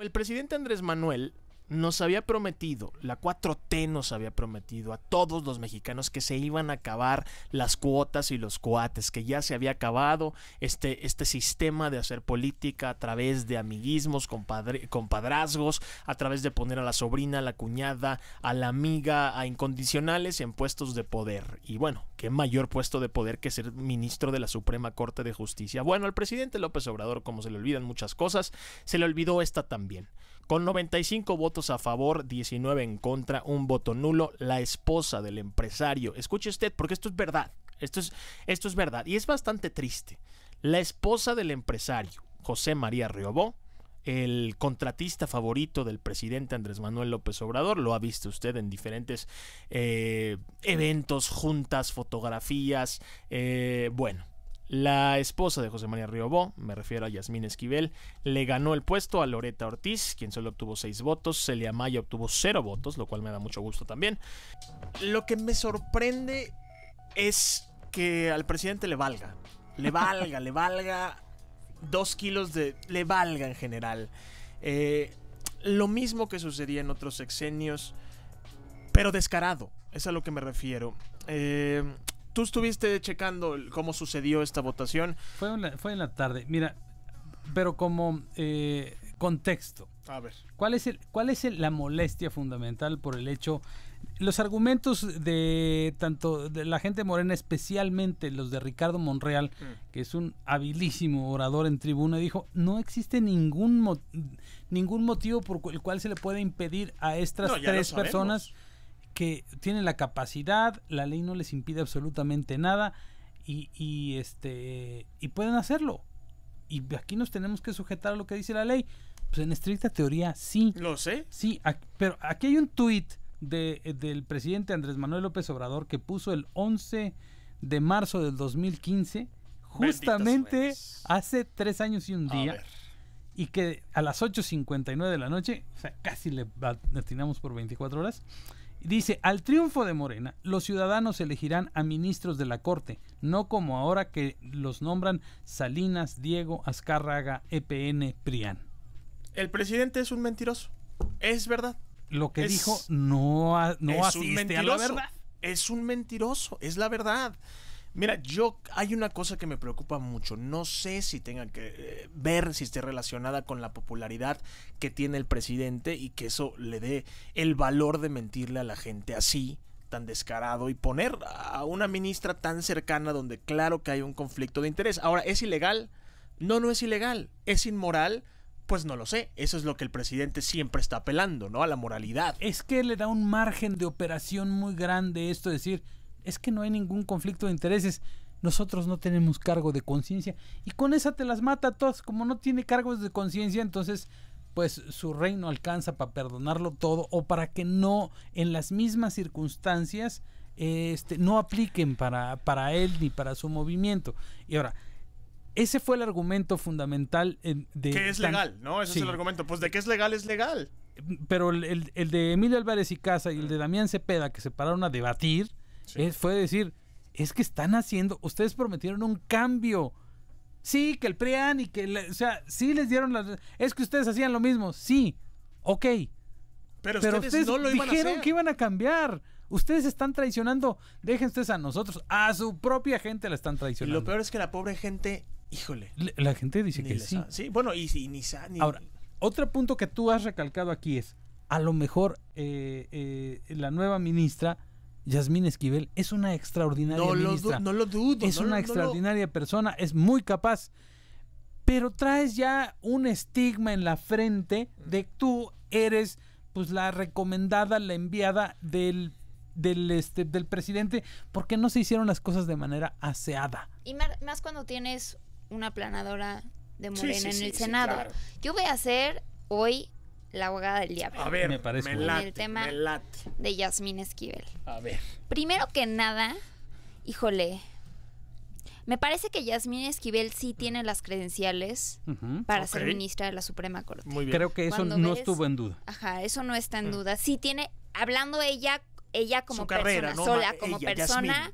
El presidente Andrés Manuel nos había prometido, la 4T nos había prometido a todos los mexicanos que se iban a acabar las cuotas y los coates, que ya se había acabado este, este sistema de hacer política a través de amiguismos, compadrazgos, a través de poner a la sobrina, a la cuñada, a la amiga, a incondicionales en puestos de poder. Y bueno, qué mayor puesto de poder que ser ministro de la Suprema Corte de Justicia. Bueno, al presidente López Obrador, como se le olvidan muchas cosas, se le olvidó esta también. Con 95 votos a favor, 19 en contra, un voto nulo, la esposa del empresario. Escuche usted, porque esto es verdad. Esto es, esto es verdad. Y es bastante triste. La esposa del empresario, José María Riobó, el contratista favorito del presidente Andrés Manuel López Obrador. Lo ha visto usted en diferentes eh, eventos, juntas, fotografías. Eh, bueno, la esposa de José María Riobó, me refiero a Yasmín Esquivel, le ganó el puesto a Loreta Ortiz, quien solo obtuvo seis votos. Celia Maya obtuvo cero votos, lo cual me da mucho gusto también. Lo que me sorprende es que al presidente le valga. Le valga, le valga dos kilos de... le valga en general. Eh, lo mismo que sucedía en otros sexenios, pero descarado. Es a lo que me refiero. Eh, tú estuviste checando cómo sucedió esta votación. Fue en la, tarde. Mira, pero como eh, contexto. A ver. ¿Cuál es, el, cuál es la molestia fundamental por el hecho? Los argumentos de tanto de la gente morena, especialmente los de Ricardo Monreal, mm. que es un habilísimo orador en tribuna, dijo, no existe ningún, ningún motivo por el cual se le puede impedir a estas tres personas que tienen la capacidad, la ley no les impide absolutamente nada y, este, y pueden hacerlo. Y aquí nos tenemos que sujetar a lo que dice la ley. Pues en estricta teoría sí. Lo sé. Sí, pero aquí hay un tuit de, eh, del presidente Andrés Manuel López Obrador que puso el 11 de marzo del 2015, justamente hace tres años y un día. y que a las 8.59 de la noche, o sea, casi le atinamos por 24 horas, Dice, al triunfo de Morena, los ciudadanos elegirán a ministros de la Corte, no como ahora que los nombran Salinas, Diego, Azcárraga, EPN, Prián. El presidente es un mentiroso. Es verdad. Lo que dijo no, no asiste a la verdad. Es un mentiroso, es la verdad. Mira, yo hay una cosa que me preocupa mucho. No sé si tenga que eh, ver si esté relacionada con la popularidad que tiene el presidente y que eso le dé el valor de mentirle a la gente así tan descarado y poner a una ministra tan cercana donde claro que hay un conflicto de interés. Ahora, ¿es ilegal? No, no es ilegal. ¿Es inmoral? Pues no lo sé, eso es lo que el presidente siempre está apelando, ¿no? A la moralidad. Es que le da un margen de operación muy grande esto, decir, es que no hay ningún conflicto de intereses. Nosotros no tenemos cargo de conciencia. Y con esa te las mata a todas. Como no tiene cargos de conciencia, entonces pues su reino alcanza para perdonarlo todo o para que no en las mismas circunstancias este, no apliquen para, para él ni para su movimiento. Y ahora, ese fue el argumento fundamental eh, de... Que es legal, ¿no? Ese es el argumento. Pues de que es legal es legal. Pero el, el de Emilio Álvarez y Casa y el de Damián Cepeda que se pararon a debatir, fue decir, es que están haciendo, ustedes prometieron un cambio. Sí, que el PRIAN e y que, o sea, sí les dieron las... Es que ustedes hacían lo mismo, sí, ok. Pero, ustedes, no lo dijeron que iban a cambiar. Ustedes están traicionando, dejen ustedes a nosotros, a su propia gente la están traicionando. Y lo peor es que la pobre gente, híjole. La, gente dice que sí. bueno, y, Ahora, otro punto que tú has recalcado aquí es, a lo mejor eh, eh, la nueva ministra Yasmín Esquivel es una extraordinaria no no lo dudo. Es una extraordinaria persona, es muy capaz. Pero traes ya un estigma en la frente de que tú eres pues la recomendada, la enviada del del, este, del presidente porque no se hicieron las cosas de manera aseada. Y más cuando tienes una planadora de Morena en el Senado. Yo voy a hacer hoy la abogada del diablo. A ver, me parece me el tema de Yasmín Esquivel. A ver. Primero que nada, híjole, me parece que Yasmín Esquivel sí tiene las credenciales para ser ministra de la Suprema Corte. Muy Creo que eso no estuvo en duda. Ajá, eso no está en mm. duda. Sí tiene, hablando ella ella como persona, sola como persona,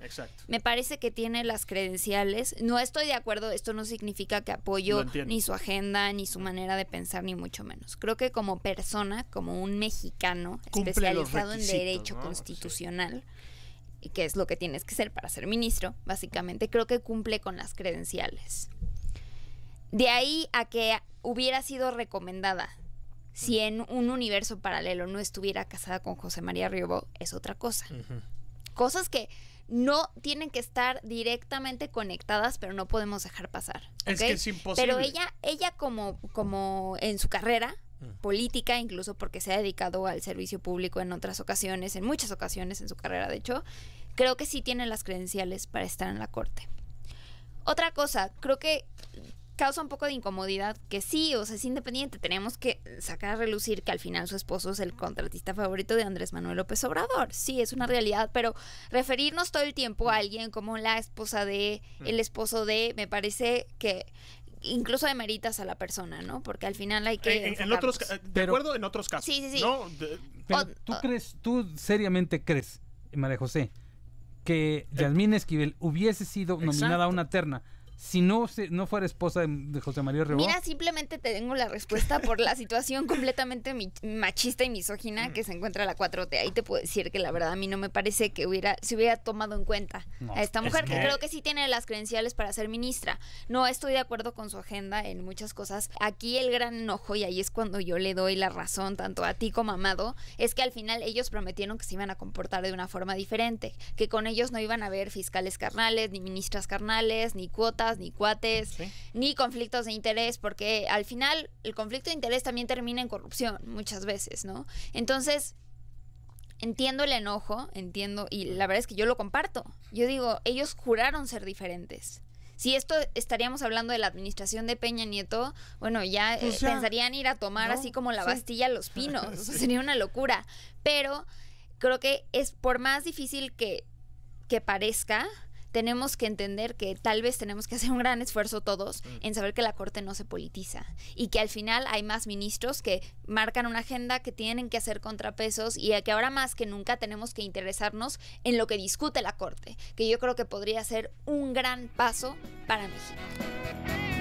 me parece que tiene las credenciales. No estoy de acuerdo, esto no significa que apoyo ni su agenda, ni su manera de pensar, ni mucho menos. Creo que como persona, como un mexicano especializado en derecho constitucional, que es lo que tienes que ser para ser ministro, básicamente, creo que cumple con las credenciales. De ahí a que hubiera sido recomendada si en un universo paralelo no estuviera casada con José María Riobó, es otra cosa. Cosas que no tienen que estar directamente conectadas, pero no podemos dejar pasar. Es que es imposible. Pero ella, ella como, como en su carrera política, incluso porque se ha dedicado al servicio público en otras ocasiones, en muchas ocasiones en su carrera, de hecho, creo que sí tiene las credenciales para estar en la corte. Otra cosa, creo que causa un poco de incomodidad que sí, o sea, es independiente. Tenemos que sacar a relucir que al final su esposo es el contratista favorito de Andrés Manuel López Obrador. Sí, es una realidad, pero referirnos todo el tiempo a alguien como la esposa de, mm. el esposo de, me parece que incluso demeritas a la persona, ¿no? Porque al final hay que. En, otros, de acuerdo, en otros casos. Sí, sí, sí. ¿no? tú crees, tú seriamente crees, María José, que eh, Yasmín Esquivel hubiese sido nominada a una terna si no, no fuera esposa de José María Rebó? Mira, simplemente te tengo la respuesta por la situación completamente machista y misógina que se encuentra la 4T. Ahí te puedo decir que la verdad a mí no me parece que hubiera se hubiera tomado en cuenta a esta mujer, que... creo que sí tiene las credenciales para ser ministra. No estoy de acuerdo con su agenda en muchas cosas. Aquí el gran enojo, y ahí es cuando yo le doy la razón tanto a ti como a Amado, es que al final ellos prometieron que se iban a comportar de una forma diferente, que con ellos no iban a haber fiscales carnales, ni ministras carnales, ni cuotas ni cuates, ni conflictos de interés, porque al final el conflicto de interés también termina en corrupción muchas veces, ¿no? Entonces, entiendo el enojo, entiendo, y la verdad es que yo lo comparto. Yo digo, ellos juraron ser diferentes. Si esto estaríamos hablando de la administración de Peña Nieto, bueno, ya eh, pues pensarían ir a tomar así como la Bastilla a los pinos. sería una locura. Pero creo que es por más difícil que, que parezca, tenemos que entender que tal vez tenemos que hacer un gran esfuerzo todos mm. en saber que la Corte no se politiza y que al final hay más ministros que marcan una agenda que tienen que hacer contrapesos y que ahora más que nunca tenemos que interesarnos en lo que discute la Corte, que yo creo que podría ser un gran paso para México.